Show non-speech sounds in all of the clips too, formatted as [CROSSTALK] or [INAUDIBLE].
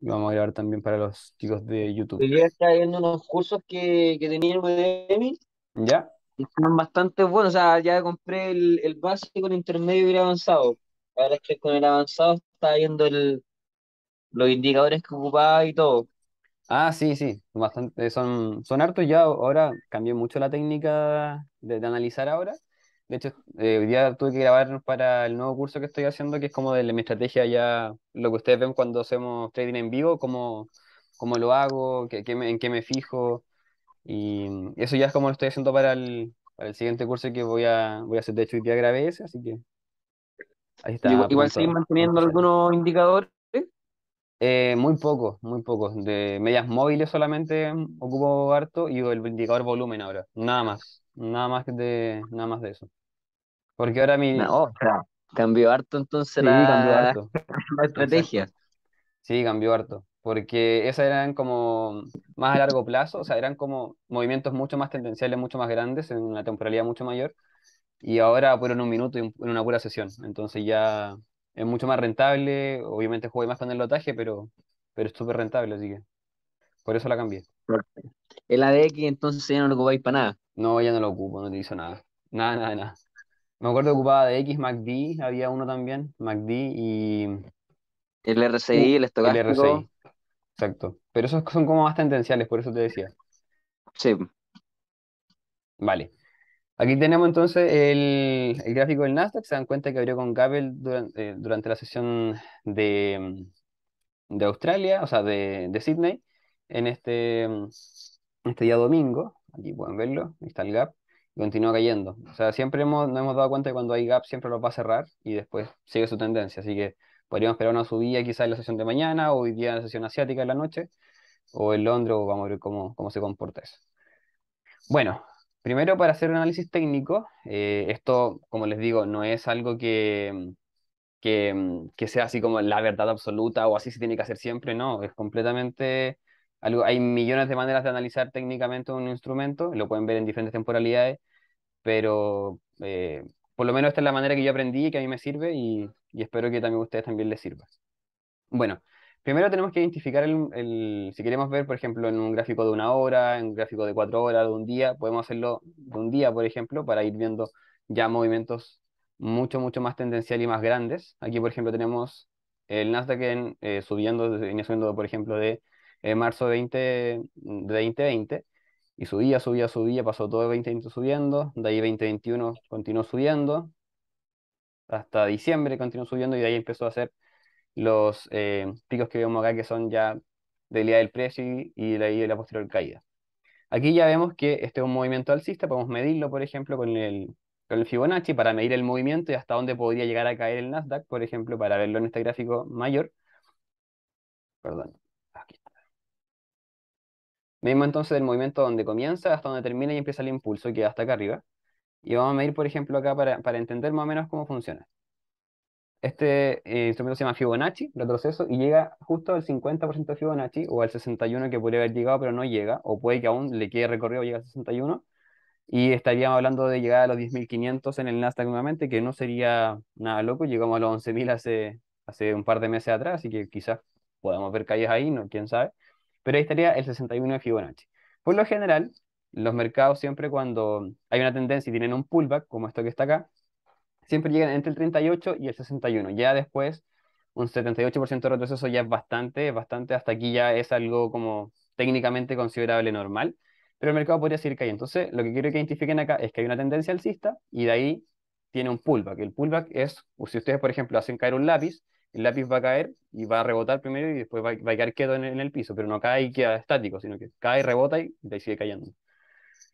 vamos a grabar también para los chicos de YouTube. Yo estaba viendo unos cursos que, que tenía en Udemy. ¿Ya? Y son bastante buenos. O sea, ya compré el, el básico, el intermedio y el avanzado. Ahora es que con el avanzado está viendo el, los indicadores que ocupaba y todo. Ah, sí, sí, bastante, son, son hartos ya, ahora cambié mucho la técnica de analizar ahora, de hecho, eh, día tuve que grabar para el nuevo curso que estoy haciendo, que es como de mi estrategia ya, lo que ustedes ven cuando hacemos trading en vivo, cómo, cómo lo hago, qué, en qué me fijo. Y eso ya es como lo estoy haciendo para el, para el siguiente curso que voy a, voy a hacer. De hecho, y día grabé ese, así que ahí está. Igual, manteniendo algunos indicadores. Eh, muy poco, muy pocos. De medias móviles solamente ocupo harto y el indicador volumen ahora. Nada más. Nada más de, nada más de eso. Porque ahora mi. No, cambió harto entonces [LAUGHS] la... estrategia. Sí, cambió harto. Porque esas eran como más a largo plazo, o sea, eran como movimientos mucho más tendenciales, mucho más grandes, en una temporalidad mucho mayor. Y ahora fueron un minuto y en una pura sesión. Entonces ya es mucho más rentable. Obviamente jugué más con el lotaje, pero, pero es súper rentable, así que por eso la cambié. El ADX entonces ya no lo ocupáis para nada. No, ya no lo ocupo, no utilizo nada. Nada, nada, nada. Me acuerdo que ocupaba de X, MACD, había uno también, MACD y... El RCI, el estocástico. El RCI. exacto. Pero esos son como más tendenciales, por eso te decía. Sí. Vale. Aquí tenemos entonces el, el gráfico del Nasdaq. Se dan cuenta que abrió con Gabel eh, durante, la sesión de, de Australia, o sea, de, Sydney, en este, este día domingo. Aquí pueden verlo, ahí está el gap continúa cayendo. O sea, siempre hemos, nos hemos dado cuenta que cuando hay gap siempre los va a cerrar y después sigue su tendencia. Así que podríamos esperar una subida quizás en la sesión de mañana o hoy día en la sesión asiática en la noche o en Londres o vamos a ver cómo, cómo se comporta eso. Bueno, primero para hacer un análisis técnico, eh, esto, como les digo, no es algo que, que, que sea así como la verdad absoluta o así se tiene que hacer siempre, no, es completamente hay millones de maneras de analizar técnicamente un instrumento, lo pueden ver en diferentes temporalidades, pero eh, por lo menos esta es la manera que yo aprendí y que a mí me sirve y, espero que también a ustedes también les sirva. Bueno, primero tenemos que identificar, el, si queremos ver, por ejemplo, en un gráfico de una hora, en un gráfico de cuatro horas, de un día, podemos hacerlo de un día, por ejemplo, para ir viendo ya movimientos mucho, mucho más tendencial y más grandes. Aquí, por ejemplo, tenemos el Nasdaq eh, subiendo, subiendo, por ejemplo, de en marzo de mm, de 2020 y subía, subía, subía, pasó todo el 2020 subiendo, de ahí 2021 continuó subiendo, hasta diciembre continuó subiendo y de ahí empezó a hacer los eh, picos que vemos acá que son ya del día del precio y, de ahí de la posterior caída. Aquí ya vemos que este es un movimiento alcista, podemos medirlo, por ejemplo, con el, con el Fibonacci para medir el movimiento y hasta dónde podría llegar a caer el Nasdaq, por ejemplo, para verlo en este gráfico mayor. Perdón. Medimos entonces el movimiento donde comienza hasta donde termina y empieza el impulso, que hasta acá arriba. Y vamos a medir, por ejemplo, acá para, para entender más o menos cómo funciona. Este eh, instrumento se llama Fibonacci, retroceso, y llega justo al 50% de Fibonacci, o al 61% que podría haber llegado, pero no llega, o puede que aún le quede recorrido, llega al 61%, y estaríamos hablando de llegar a los 10.500 en el Nasdaq nuevamente, que no sería nada loco, llegamos a los 11.000 hace, hace un par de meses atrás, así que quizás podamos ver calles ahí, no, quién sabe. Pero ahí estaría el 61 de Fibonacci. Por lo general, los mercados siempre cuando hay una tendencia y tienen un pullback, como esto que está acá, siempre llegan entre el 38 y el 61. Ya después, un 78% de retroceso ya es bastante, bastante, hasta aquí ya es algo como técnicamente considerable normal, pero el mercado podría seguir cayendo. Entonces, lo que quiero que identifiquen acá es que hay una tendencia alcista y de ahí tiene un pullback. El pullback es, si ustedes, por ejemplo, hacen caer un lápiz, el lápiz va a caer y va a rebotar primero y después va, a quedar quedo en el, piso, pero no cae y queda estático, sino que cae, rebota y, ahí sigue cayendo.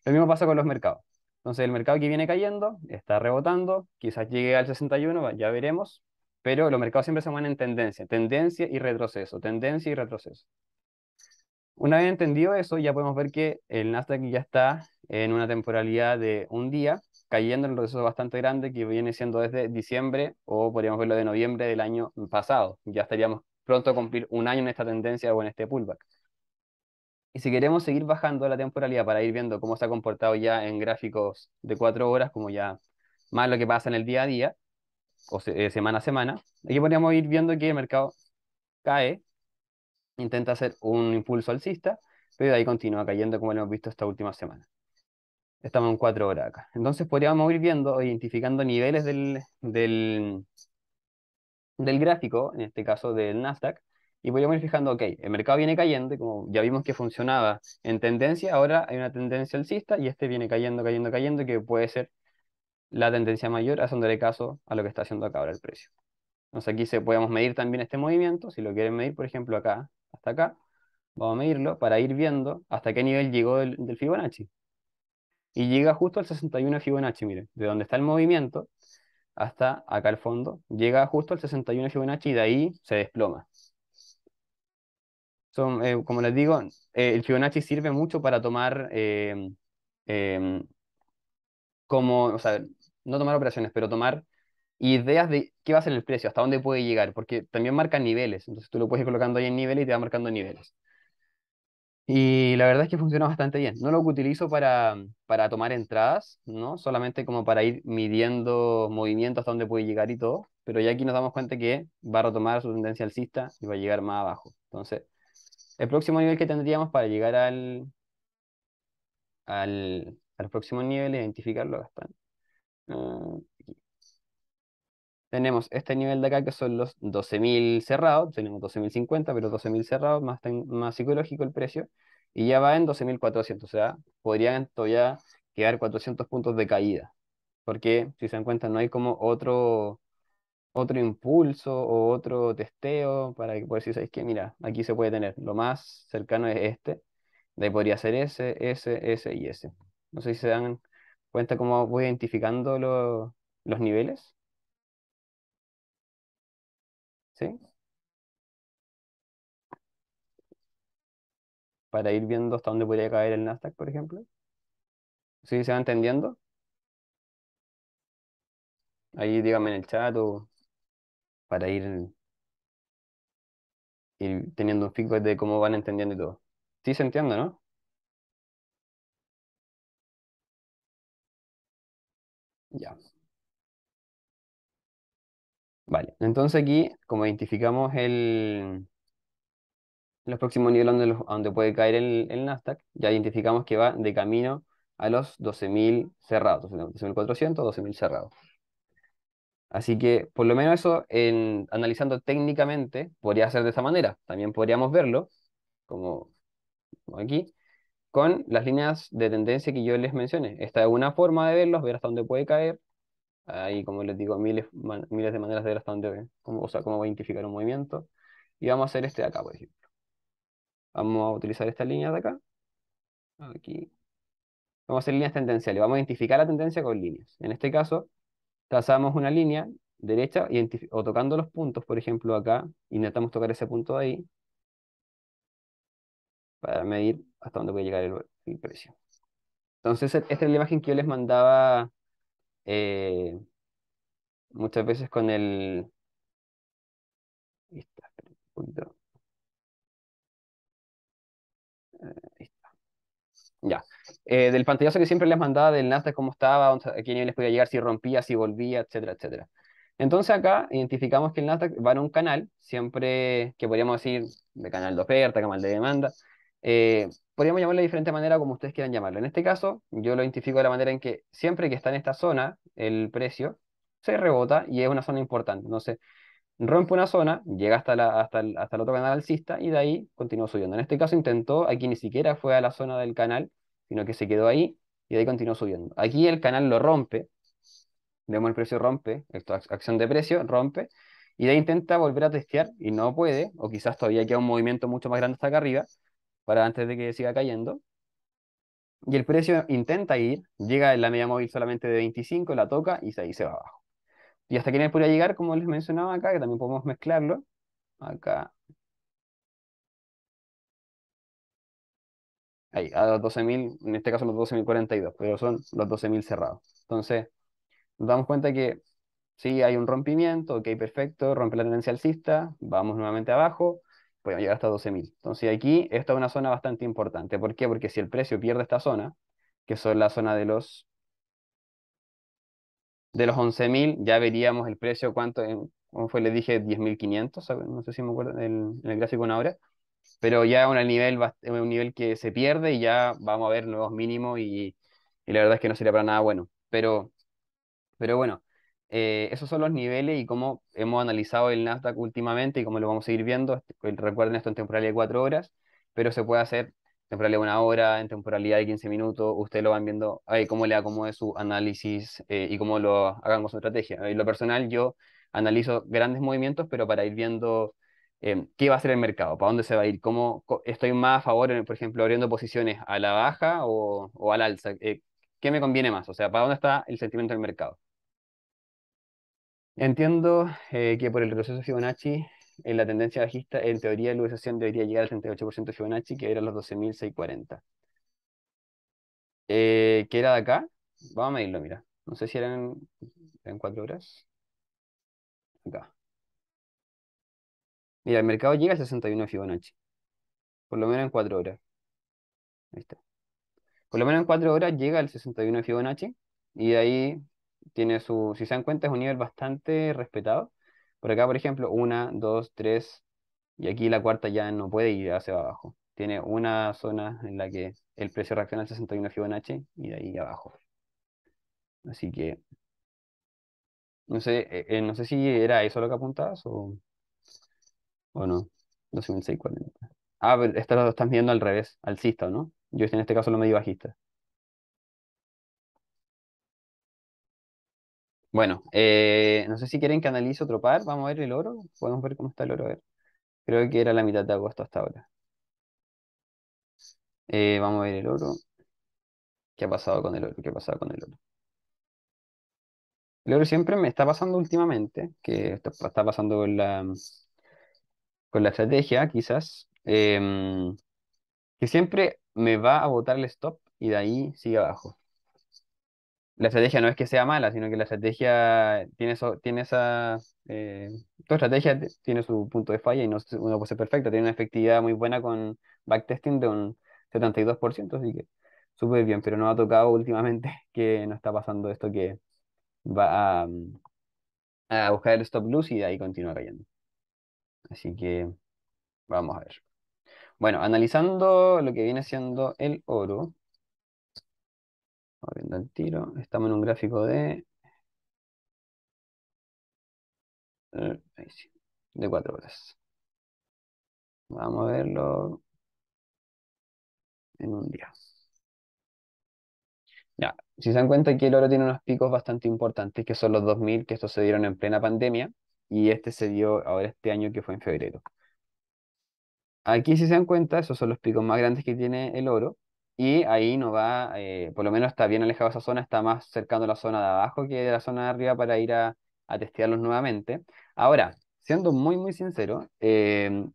Lo mismo pasa con los mercados. Entonces el mercado que viene cayendo está rebotando, quizás llegue al 61, ya veremos, pero los mercados siempre se mueven en tendencia, tendencia y retroceso, tendencia y retroceso. Una vez entendido eso, ya podemos ver que el Nasdaq ya está en una temporalidad de un día, cayendo en un bastante grande que viene siendo desde diciembre o podríamos verlo de noviembre del año pasado. Ya estaríamos pronto a cumplir un año en esta tendencia o en este pullback. Y si queremos seguir bajando la temporalidad para ir viendo cómo se ha comportado ya en gráficos de cuatro horas, como ya más lo que pasa en el día a día o eh, semana a semana, aquí podríamos ir viendo que el mercado cae, intenta hacer un impulso alcista, pero ahí continúa cayendo como lo hemos visto esta última semana. Estamos en cuatro horas acá. Entonces podríamos ir viendo, identificando niveles del, del, gráfico, en este caso del Nasdaq, y podríamos ir fijando, ok, el mercado viene cayendo, como ya vimos que funcionaba en tendencia, ahora hay una tendencia alcista y este viene cayendo, cayendo, cayendo, que puede ser la tendencia mayor, haciéndole caso a lo que está haciendo acá ahora el precio. Entonces aquí se, podemos medir también este movimiento, si lo quieren medir, por ejemplo, acá, hasta acá, vamos a medirlo para ir viendo hasta qué nivel llegó del Fibonacci y llega justo al 61 Fibonacci, miren, de donde está el movimiento hasta acá al fondo, llega justo al 61 Fibonacci y de ahí se desploma. Son, eh, como les digo, eh, el Fibonacci sirve mucho para tomar eh, em, como, o sea, no tomar operaciones, pero tomar ideas de qué va a ser el precio, hasta dónde puede llegar, porque también marca niveles, entonces tú lo puedes ir colocando ahí en niveles y te va marcando niveles. Y la verdad es que funciona bastante bien. No lo utilizo para, tomar entradas, ¿no? Solamente como para ir midiendo movimientos hasta dónde puede llegar y todo. Pero ya aquí nos damos cuenta que va a retomar su tendencia alcista y va a llegar más abajo. Entonces, el próximo nivel que tendríamos para llegar al, al, próximo nivel, identificarlo bastante tenemos este nivel de acá que son los 12.000 cerrados, tenemos 12.050, pero 12.000 cerrados, más, más psicológico el precio, y ya va en 12.400, o sea, podrían todavía quedar 400 puntos de caída, porque si se dan cuenta no hay como otro, otro impulso o otro testeo para que poder decir, que mira, aquí se puede tener, lo más cercano es este, de ahí podría ser ese, ese, ese y ese. No sé si se dan cuenta cómo voy identificando los niveles. Para ir viendo hasta dónde podría caer el Nasdaq, por ejemplo. si se va entendiendo? Ahí dígame en el chat o para ir, teniendo un feedback de cómo van entendiendo y todo. Sí se entiende, ¿no? Vale, entonces aquí, como identificamos el, los próximos niveles donde, donde puede caer el, Nasdaq, ya identificamos que va de camino a los 12.000 cerrados, 12.400, 12.000 cerrados. Así que, por lo menos eso, en, analizando técnicamente, podría ser de esa manera. También podríamos verlo, como aquí, con las líneas de tendencia que yo les mencioné. Esta es una forma de verlos, ver hasta dónde puede caer, Ahí, como les digo, miles, de maneras de ver hasta dónde, ven. o sea, cómo a identificar un movimiento. Y vamos a hacer este de acá, por ejemplo. Vamos a utilizar esta línea de acá. Aquí. Vamos a hacer líneas tendenciales. Vamos a identificar la tendencia con líneas. En este caso, trazamos una línea derecha o tocando los puntos, por ejemplo, acá. y Intentamos tocar ese punto de ahí para medir hasta dónde puede llegar el, el precio. Entonces, esta es la imagen que yo les mandaba eh, muchas veces con el... Eh, ya. Eh, del pantallazo que siempre les mandaba del Nasdaq, cómo estaba, a quién les podía llegar, si rompía, si volvía, etcétera, etcétera. Entonces acá identificamos que el Nasdaq va en un canal, siempre que podríamos decir de canal de oferta, canal de demanda, eh, podríamos llamarlo de diferente manera como ustedes quieran llamarlo. En este caso, yo lo identifico de la manera en que siempre que está en esta zona, el precio se rebota y es una zona importante. Entonces, rompe una zona, llega hasta, hasta, el, otro canal alcista y de ahí continúa subiendo. En este caso intentó, aquí ni siquiera fue a la zona del canal, sino que se quedó ahí y de ahí continuó subiendo. Aquí el canal lo rompe, vemos el precio rompe, esto, acción de precio, rompe, y de ahí intenta volver a testear y no puede, o quizás todavía queda un movimiento mucho más grande hasta acá arriba, para antes de que siga cayendo. Y el precio intenta ir, llega en la media móvil solamente de 25, la toca y ahí se va abajo. Y hasta que podría llegar, como les mencionaba acá, que también podemos mezclarlo. Acá. Ahí, a los 12.000, en este caso los 12.042, pero son los 12.000 cerrados. Entonces, nos damos cuenta que sí hay un rompimiento, ok, perfecto, rompe la tendencia alcista, vamos nuevamente abajo, pueden llegar hasta 12.000. Entonces aquí esta es una zona bastante importante. ¿Por qué? Porque si el precio pierde esta zona, que son la zona de los de los 11.000, ya veríamos el precio, cuánto, ¿cómo fue? Le dije 10.500, no sé si me acuerdo, en el, el gráfico una hora, pero ya un nivel, un nivel que se pierde y ya vamos a ver nuevos mínimos y, y la verdad es que no sería para nada bueno. Pero, pero bueno, eh, esos son los niveles y cómo hemos analizado el Nasdaq últimamente y cómo lo vamos a ir viendo. Este, recuerden esto en temporalidad de cuatro horas, pero se puede hacer en temporalidad de una hora, en temporalidad de 15 minutos. Ustedes lo van viendo, ahí cómo le acomode su análisis eh, y cómo lo hagan su estrategia. En lo personal, yo analizo grandes movimientos, pero para ir viendo em, qué va a ser el mercado, para dónde se va a ir, cómo estoy más a favor, por ejemplo, abriendo posiciones a la baja o, o al alza. Eh, ¿Qué me conviene más? O sea, ¿para dónde está el sentimiento del mercado? Entiendo eh, que por el retroceso Fibonacci, en eh, la tendencia bajista, en teoría, la utilización debería llegar al 38% de Fibonacci, que era los 12.640. Eh, ¿Qué era de acá? Vamos a medirlo, mira. No sé si eran en cuatro horas. Acá. Mira, el mercado llega al 61 de Fibonacci. Por lo menos en cuatro horas. Por lo menos en cuatro horas llega al 61 de Fibonacci. Y de ahí tiene su, si se dan cuenta, es un nivel bastante respetado. Por acá, por ejemplo, una, dos, tres, y aquí la cuarta ya no puede ir hacia abajo. Tiene una zona en la que el precio reacciona al 61 Fibonacci y de ahí abajo. Así que, no sé, eh, eh, no sé si era eso lo que apuntabas o, o no. Ah, pero esto lo estás viendo al revés, Al alcista, ¿no? Yo en este caso lo medí bajista. Bueno, eh, no sé si quieren que analice otro par. Vamos a ver el oro. Podemos ver cómo está el oro. ver. Creo que era la mitad de agosto hasta ahora. Eh, vamos a ver el oro. ¿Qué ha pasado con el oro? ¿Qué ha pasado con el oro? El oro siempre me está pasando últimamente, que está, pasando con la, con la estrategia, quizás, em, que siempre me va a botar el stop y de ahí sigue abajo la estrategia no es que sea mala, sino que la estrategia tiene, tiene esa... Eh, estrategia tiene su punto de falla y no, no puede ser perfecta. Tiene una efectividad muy buena con backtesting de un 72%, así que súper bien, pero no ha tocado últimamente [LAUGHS] que no está pasando esto que va a, mm, a buscar el stop loss y de ahí continúa cayendo. Así que vamos a ver. Bueno, analizando lo que viene siendo el oro, Estamos el tiro. Estamos en un gráfico de... Eh, de 4 horas. Vamos a verlo en un día. Ya, si se dan cuenta que el oro tiene unos picos bastante importantes, que son los 2000, que estos se dieron en plena pandemia, y este se dio ahora este año que fue en febrero. Aquí si se dan cuenta, esos son los picos más grandes que tiene el oro, y ahí no va, eh, por lo menos está bien alejado esa zona, está más cercano a la zona de abajo que de la zona de arriba para ir a, a testearlos nuevamente. Ahora, siendo muy, muy sincero, eh,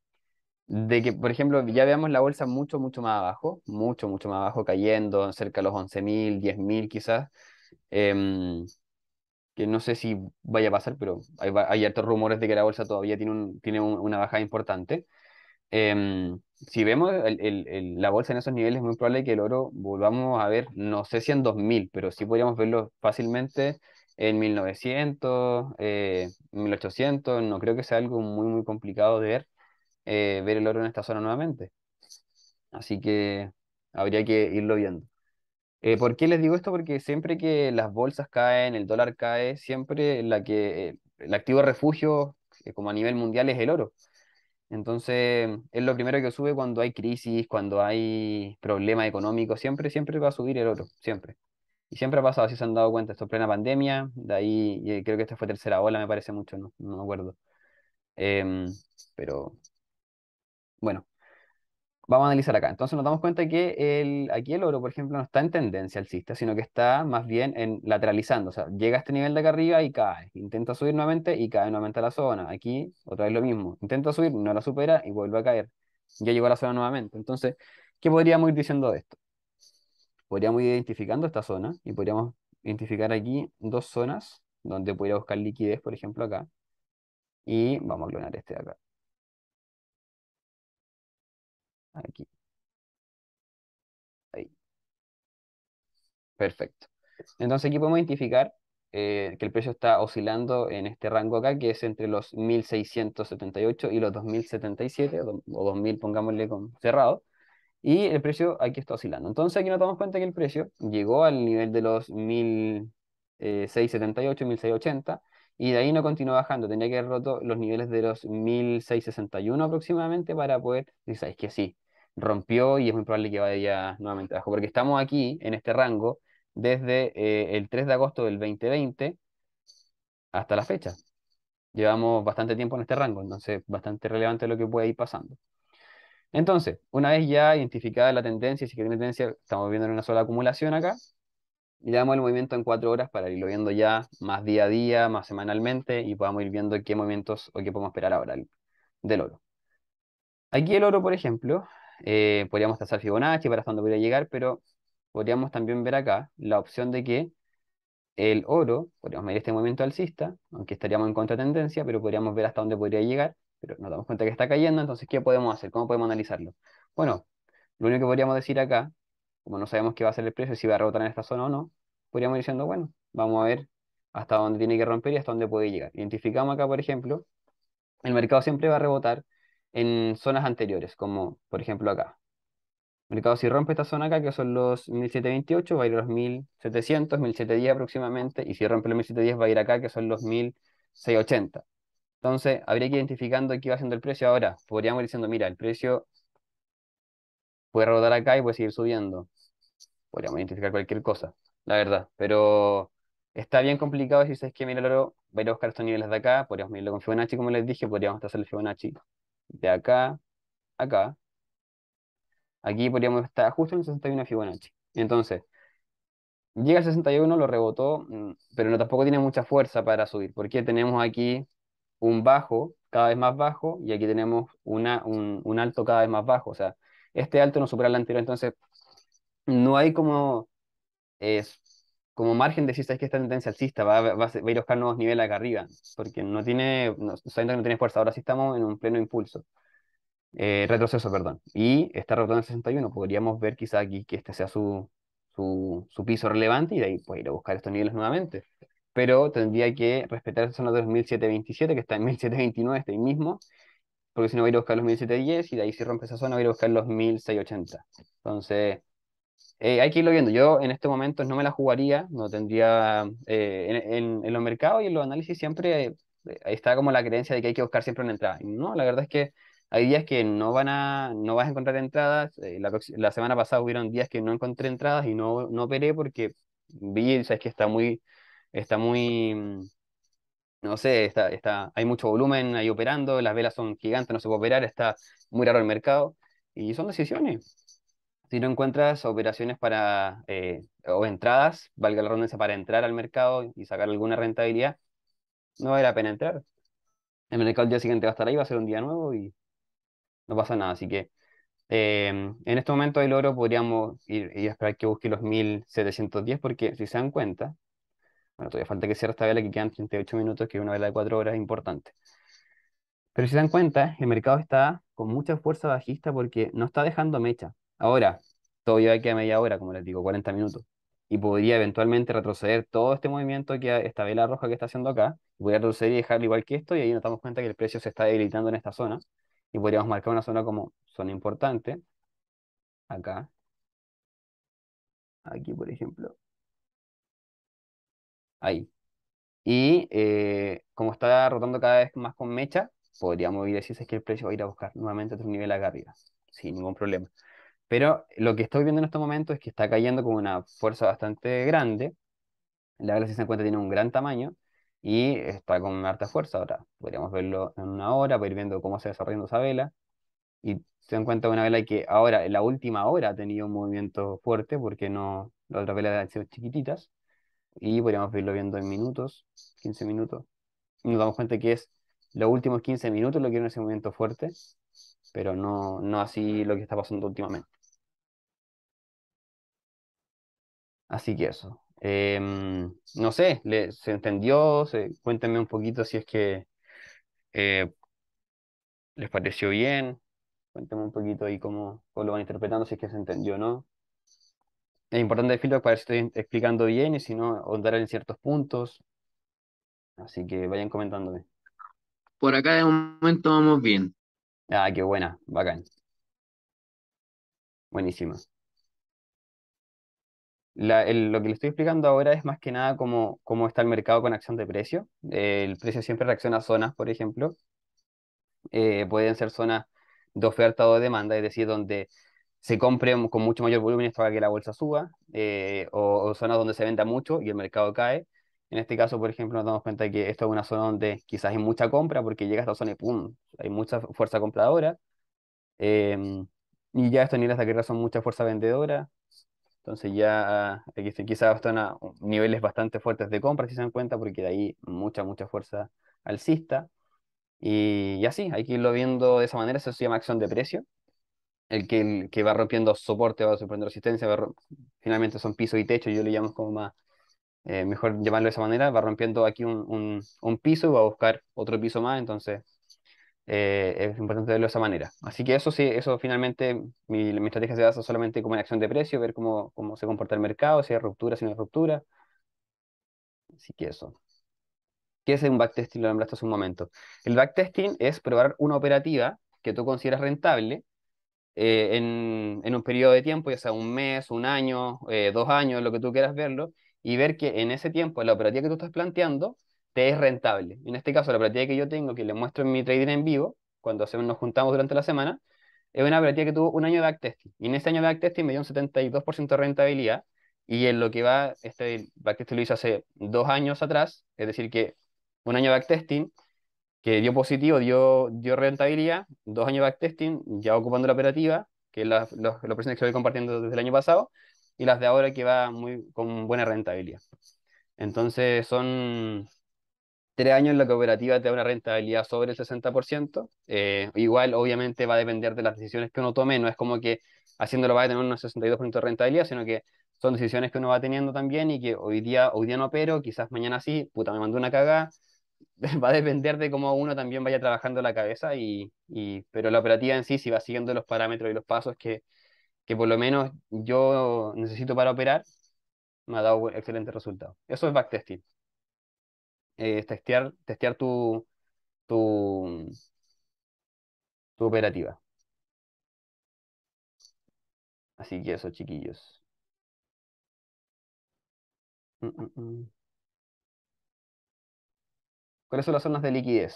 de que, por ejemplo, ya veamos la bolsa mucho, mucho más abajo, mucho, mucho más abajo, cayendo cerca de los 11.000, 10.000 quizás, em, que no sé si vaya a pasar, pero hay, hay, rumores de que la bolsa todavía tiene, un, tiene una bajada importante. Eh, si vemos el, el, la bolsa en esos niveles, es muy probable que el oro volvamos a ver, no sé si en 2000, pero sí podríamos verlo fácilmente en 1900, eh, 1800. No creo que sea algo muy, muy complicado de ver, eh, ver el oro en esta zona nuevamente. Así que habría que irlo viendo. Eh, ¿Por qué les digo esto? Porque siempre que las bolsas caen, el dólar cae, siempre la que, el activo refugio, eh, como a nivel mundial, es el oro. Entonces, es lo primero que sube cuando hay crisis, cuando hay problemas económicos, siempre, siempre va a subir el oro, siempre. Y siempre ha pasado, si se han dado cuenta, esto es plena pandemia, de ahí creo que esta fue tercera ola, me parece mucho, no, no me acuerdo. Em, pero bueno, vamos a analizar acá. Entonces nos damos cuenta que el, aquí el oro, por ejemplo, no está en tendencia alcista, sino que está más bien en lateralizando. O sea, llega a este nivel de acá arriba y cae. Intenta subir nuevamente y cae nuevamente a la zona. Aquí otra vez lo mismo. Intenta subir, no la supera y vuelve a caer. Ya llegó a la zona nuevamente. Entonces, ¿qué podríamos ir diciendo de esto? Podríamos ir identificando esta zona y podríamos identificar aquí dos zonas donde podría buscar liquidez, por ejemplo, acá. Y vamos a clonar este de acá. Aquí. Ahí. Perfecto. Entonces aquí podemos identificar eh, que el precio está oscilando en este rango acá, que es entre los 1.678 y los 2.077, o 2.000, pongámosle cerrado. Y el precio aquí está oscilando. Entonces aquí nos damos cuenta que el precio llegó al nivel de los 1.678, 1.680, eh, y de ahí no continuó bajando. Tenía que haber roto los niveles de los 1.661 aproximadamente para poder... decir, es que sí, rompió y es muy probable que vaya nuevamente abajo, porque estamos aquí en este rango desde eh, el 3 de agosto del 2020 hasta la fecha. Llevamos bastante tiempo en este rango, entonces bastante relevante lo que puede ir pasando. Entonces, una vez ya identificada la tendencia, si que tendencia, estamos viendo una sola acumulación acá, y le damos el movimiento en cuatro horas para irlo viendo ya más día a día, más semanalmente, y podamos ir viendo qué movimientos o qué podemos esperar ahora del oro. Aquí el oro, por ejemplo, eh, podríamos trazar Fibonacci para hasta dónde podría llegar, pero podríamos también ver acá la opción de que el oro, podríamos medir este movimiento alcista, aunque estaríamos en contratendencia, pero podríamos ver hasta dónde podría llegar, pero nos damos cuenta que está cayendo, entonces, ¿qué podemos hacer? ¿Cómo podemos analizarlo? Bueno, lo único que podríamos decir acá, como no sabemos qué va a ser el precio, si va a rebotar en esta zona o no, podríamos ir diciendo, bueno, vamos a ver hasta dónde tiene que romper y hasta dónde puede llegar. Identificamos acá, por ejemplo, el mercado siempre va a rebotar en zonas anteriores, como por ejemplo acá. mercado si rompe esta zona acá, que son los 1728, va a ir a los 1700, 1710 aproximadamente, y si rompe los 1710 va a ir acá, que son los 1680. Entonces, habría que ir identificando qué va haciendo el precio ahora. Podríamos ir diciendo, mira, el precio puede rodar acá y puede seguir subiendo. Podríamos identificar cualquier cosa, la verdad. Pero está bien complicado si sabes que, mira, el oro va a ir a buscar estos niveles de acá. Podríamos irlo con Fibonacci, como les dije, podríamos hacer el Fibonacci de acá, acá, aquí podríamos estar justo en el 61 Fibonacci. Entonces, llega al 61, lo rebotó, mm, pero no, tampoco tiene mucha fuerza para subir, porque tenemos aquí un bajo cada vez más bajo y aquí tenemos una, un, alto cada vez más bajo. O sea, este alto no supera el anterior, entonces no hay como es eh, como margen si sabes que esta tendencia alcista va, a ir a buscar nuevos niveles acá arriba, porque no tiene, no, sabiendo que no tiene fuerza, ahora sí estamos en un pleno impulso, eh, retroceso, perdón, y está rotando el 61, podríamos ver quizá aquí que este sea su, su, su, piso relevante y de ahí pues ir a buscar estos niveles nuevamente, pero tendría que respetar esa zona de los que está en 1729, está ahí mismo, porque si no va a ir a buscar los 1710 y de ahí si rompe esa zona va a ir a buscar los 1680, entonces eh, hay que irlo viendo. Yo en este momento no me la jugaría, no tendría eh, en, en, los mercados y en los análisis siempre eh, está como la creencia de que hay que buscar siempre una entrada. No, la verdad es que hay días que no van a, no vas a encontrar entradas. La, la, semana pasada hubieron días que no encontré entradas y no, no operé porque vi, sabes que está muy, está muy, mm, no sé, está, está, hay mucho volumen ahí operando, las velas son gigantes, no se puede operar, está muy raro el mercado y son decisiones si no encuentras operaciones para, eh, o entradas, valga la redundancia, para entrar al mercado y sacar alguna rentabilidad, no vale la pena entrar. El mercado el día siguiente va a estar ahí, va a ser un día nuevo y no pasa nada. Así que em, en este momento del oro podríamos ir y esperar que busque los 1710, porque si se dan cuenta, bueno, todavía falta que cierre esta vela que quedan 38 minutos, que es una vela de 4 horas importante. Pero si se dan cuenta, el mercado está con mucha fuerza bajista porque no está dejando mecha. Ahora, todo aquí a media hora, como les digo, 40 minutos. Y podría eventualmente retroceder todo este movimiento que esta vela roja que está haciendo acá. Podría retroceder y dejarlo igual que esto. Y ahí nos damos cuenta que el precio se está debilitando en esta zona. Y podríamos marcar una zona como zona importante. Acá. Aquí, por ejemplo. Ahí. Y eh, como está rotando cada vez más con mecha, podríamos ir a decirse que el precio va a ir a buscar nuevamente otro nivel acá arriba. Sin ningún problema. Pero lo que estoy viendo en este momento es que está cayendo con una fuerza bastante grande. La Galaxy cuenta, tiene un gran tamaño y está con harta fuerza. Ahora podríamos verlo en una hora poder ir viendo cómo se desarrollando esa vela. Y se dan cuenta de una vela que ahora, en la última hora, ha tenido un movimiento fuerte porque no, las otras velas han sido chiquititas. Y podríamos irlo viendo en minutos, 15 minutos. Y nos damos cuenta que es los últimos 15 minutos lo que tiene ese movimiento fuerte, pero no así lo que está pasando últimamente. Así que eso. Em, no sé, ¿se entendió? cuéntenme un poquito si es que eh, les pareció bien. Cuéntenme un poquito ahí cómo, lo van interpretando, si es que se entendió no. Es importante el para ver si explicando bien y si no, ahondarán en ciertos puntos. Así que vayan comentándome. Por acá de momento vamos bien. Ah, qué buena, bacán. Buenísima lo que le estoy explicando ahora es más que nada cómo, está el mercado con acción de precio. Eh, el precio siempre reacciona a zonas, por ejemplo. Eh, pueden ser zonas de oferta o de demanda, es decir, donde se compre con mucho mayor volumen esto que la bolsa suba, eh, o, zonas donde se venda mucho y el mercado cae. En este caso, por ejemplo, nos damos cuenta que esto es una zona donde quizás hay mucha compra, porque llega a esta zona y ¡pum! Hay mucha fuerza compradora. Em, y ya estos niveles de guerra son mucha fuerza vendedora entonces ya ah, quizás están a niveles bastante fuertes de compra, si se dan cuenta, porque de ahí mucha, mucha fuerza alcista. Y, así, hay que irlo viendo de esa manera, eso se llama acción de precio. El que, que va rompiendo soporte, va rompiendo resistencia, finalmente son piso y techo, yo le llamo como más, eh, mejor llamarlo de esa manera, va rompiendo aquí un, un, un piso y va a buscar otro piso más, entonces eh, es importante verlo de esa manera. Así que eso sí, eso finalmente, mi, estrategia se basa solamente como en acción de precio, ver cómo, se comporta el mercado, si hay ruptura, si no hay ruptura. Así que eso. ¿Qué es un backtesting? Lo nombraste hace un momento. El backtesting es probar una operativa que tú consideras rentable eh, en, un periodo de tiempo, ya sea un mes, un año, eh, dos años, lo que tú quieras verlo, y ver que en ese tiempo, la operativa que tú estás planteando, te es rentable. Y en este caso, la operativa que yo tengo, que le muestro en mi trading en vivo, cuando nos juntamos durante la semana, es una operativa que tuvo un año de backtesting. Y en ese año de backtesting me dio un 72% de rentabilidad. Y en lo que va, este backtesting lo hice hace dos años atrás, es decir, que un año de backtesting que dio positivo, dio, dio rentabilidad, dos años de backtesting, ya ocupando la operativa, que es la, los, que estoy compartiendo desde el año pasado, y las de ahora que va muy, con buena rentabilidad. Entonces son, tres años en la cooperativa te da una rentabilidad sobre el 60%. Eh, igual, obviamente, va a depender de las decisiones que uno tome. No es como que haciéndolo va a tener un 62% de rentabilidad, sino que son decisiones que uno va teniendo también y que hoy día, hoy día no pero, quizás mañana sí, puta, me mandó una cagada. [LAUGHS] va a depender de cómo uno también vaya trabajando la cabeza, y, y, pero la operativa en sí, si va siguiendo los parámetros y los pasos que, que por lo menos yo necesito para operar, me ha dado excelente resultado Eso es backtesting. Eh, testear, testear tu, tu, operativa. Así que eso, chiquillos. Mm, mm, mm. ¿Cuáles son las zonas de liquidez?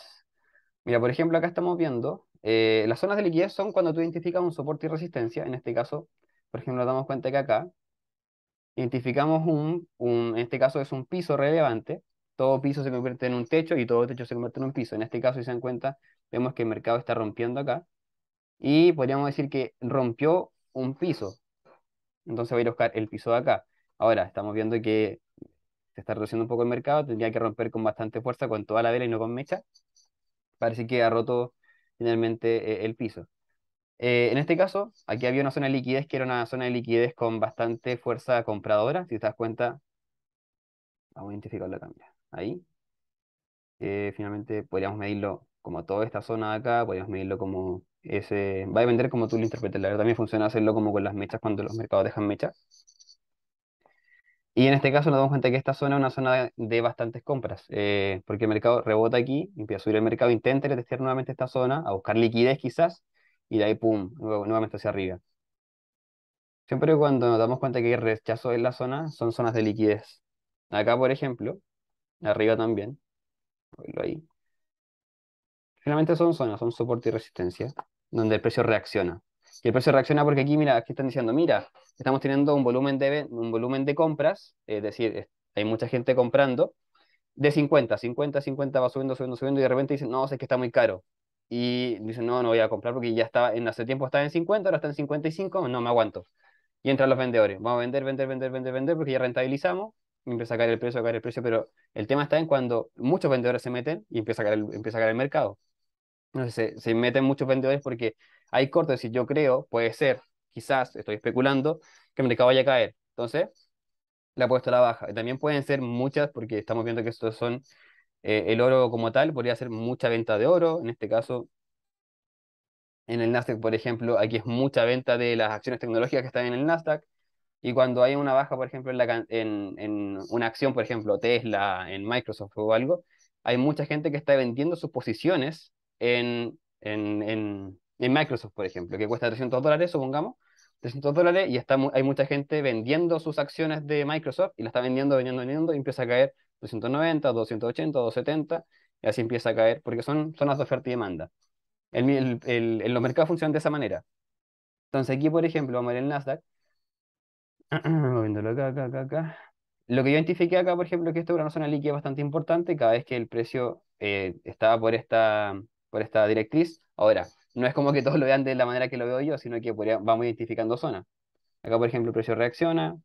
Mira, por ejemplo, acá estamos viendo, eh, las zonas de liquidez son cuando tú identificas un soporte y resistencia, en este caso, por ejemplo, nos damos cuenta que acá identificamos un, un en este caso es un piso relevante, todo piso se convierte en un techo y todo techo se convierte en un piso. En este caso, si se dan cuenta, vemos que el mercado está rompiendo acá y podríamos decir que rompió un piso. Entonces voy a ir a buscar el piso de acá. Ahora, estamos viendo que se está reduciendo un poco el mercado, tendría que romper con bastante fuerza, con toda la vela y no con mecha. Parece que ha roto finalmente eh, el piso. Eh, en este caso, aquí había una zona de liquidez que era una zona de liquidez con bastante fuerza compradora. Si te das cuenta, vamos a identificarla también ahí. Eh, finalmente podríamos medirlo como toda esta zona de acá, podríamos medirlo como ese... Va a depender como tú lo interpretes, la verdad también funciona hacerlo como con las mechas cuando los mercados dejan mechas. Y en este caso nos damos cuenta que esta zona es una zona de bastantes compras, eh, porque el mercado rebota aquí, empieza a subir el mercado, intenta retestear nuevamente esta zona, a buscar liquidez quizás, y de ahí, pum, nuevamente hacia arriba. Siempre cuando nos damos cuenta que hay rechazo en la zona, son zonas de liquidez. Acá, por ejemplo, arriba también. ahí. Finalmente son zonas, son soporte y resistencia, donde el precio reacciona. Y el precio reacciona porque aquí, mira, aquí están diciendo, mira, estamos teniendo un volumen de, un volumen de compras, es decir, hay mucha gente comprando, de 50, 50, 50 va subiendo, subiendo, subiendo, y de repente dicen, no, sé que está muy caro. Y dicen, no, no voy a comprar porque ya estaba, en hace tiempo estaba en 50, ahora está en 55, no me aguanto. Y entran los vendedores, vamos a vender, vender, vender, vender, vender, porque ya rentabilizamos, empieza a caer el precio, a caer el precio, pero el tema está en cuando muchos vendedores se meten y empieza a caer el, empieza a caer el mercado. Entonces, se, meten muchos vendedores porque hay cortes y yo creo, puede ser, quizás, estoy especulando, que el mercado vaya a caer. Entonces, la puesto a la baja. También pueden ser muchas, porque estamos viendo que estos son eh, el oro como tal, podría ser mucha venta de oro, en este caso, en el Nasdaq, por ejemplo, aquí es mucha venta de las acciones tecnológicas que están en el Nasdaq, y cuando hay una baja, por ejemplo, en, una acción, por ejemplo, Tesla, en Microsoft o algo, hay mucha gente que está vendiendo sus posiciones en, en, Microsoft, por ejemplo, que cuesta 300 dólares, supongamos, 300 dólares, y está, hay mucha gente vendiendo sus acciones de Microsoft y la está vendiendo, vendiendo, vendiendo, y empieza a caer 290, 280, 270, y así empieza a caer, porque son zonas de oferta y demanda. El, el, los mercados funcionan de esa manera. Entonces aquí, por ejemplo, vamos a ver el Nasdaq, Ah, ah, moviéndolo acá, Lo que yo identifiqué acá, por ejemplo, es que esto es una zona líquida bastante importante cada vez que el precio eh, estaba por esta, por esta directriz. Ahora, no es como que todos lo vean de la manera que lo veo yo, sino que vamos identificando zonas. Acá, por ejemplo, el precio reacciona.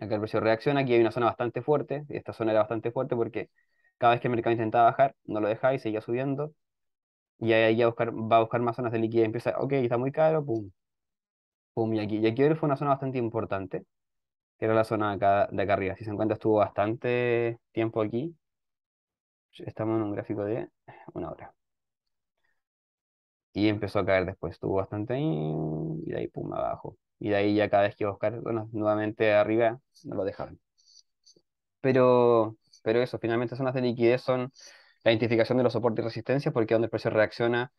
Acá el precio reacciona. Aquí hay una zona bastante fuerte. Esta zona era bastante fuerte porque cada vez que el mercado intentaba bajar, no lo dejaba y seguía subiendo. Y ahí ya buscar, va a buscar más zonas de liquidez. Empieza, ok, está muy caro, pum, y aquí quiero fue una zona bastante importante, que era la zona de acá, de arriba. Si se encuentra, estuvo bastante tiempo aquí. Estamos en un gráfico de una hora. Y empezó a caer después, estuvo bastante ahí, y de ahí pum, abajo. Y de ahí ya cada vez que iba buscar, nuevamente arriba, no lo dejaron. Pero, pero eso, finalmente zonas de liquidez son la identificación de los soportes y resistencias, porque es donde el precio reacciona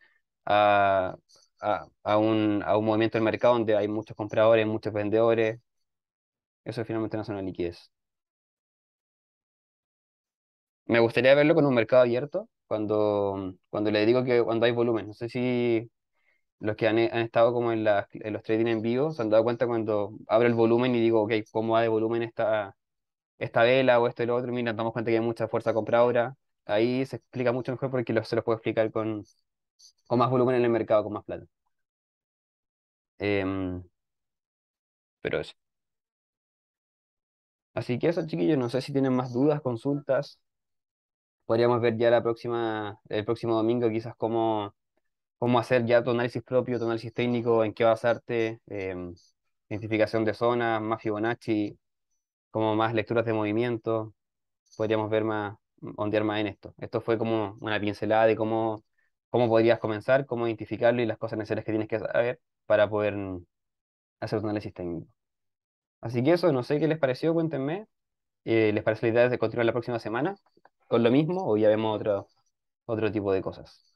a, a, a, un, movimiento del mercado donde hay muchos compradores, muchos vendedores. Eso finalmente no es una liquidez. Me gustaría verlo con un mercado abierto cuando, cuando le digo que cuando hay volumen. No sé si los que han, eh, estado como en, los trading en vivo se han dado cuenta cuando abro el volumen y digo, ok, ¿cómo va de volumen esta, esta vela o esto y lo otro? Mira, damos cuenta que hay mucha fuerza compradora. Ahí se explica mucho mejor porque se los puedo explicar con, con más volumen en el mercado, con más plata. Em, pero eso. Así que eso, chiquillos, no sé si tienen más dudas, consultas. Podríamos ver ya la próxima, el próximo domingo quizás cómo, cómo hacer ya tu análisis propio, tu análisis técnico, en qué basarte, em, identificación de zonas, más Fibonacci, como más lecturas de movimiento. Podríamos ver más, ondear más en esto. Esto fue como una pincelada de cómo cómo podrías comenzar, cómo identificarlo y las cosas necesarias que tienes que saber para poder mm, hacer un análisis técnico. Así que eso, no sé qué les pareció, cuéntenme. Eh, ¿Les parece la idea de continuar la próxima semana con lo mismo o ya vemos otro, otro tipo de cosas?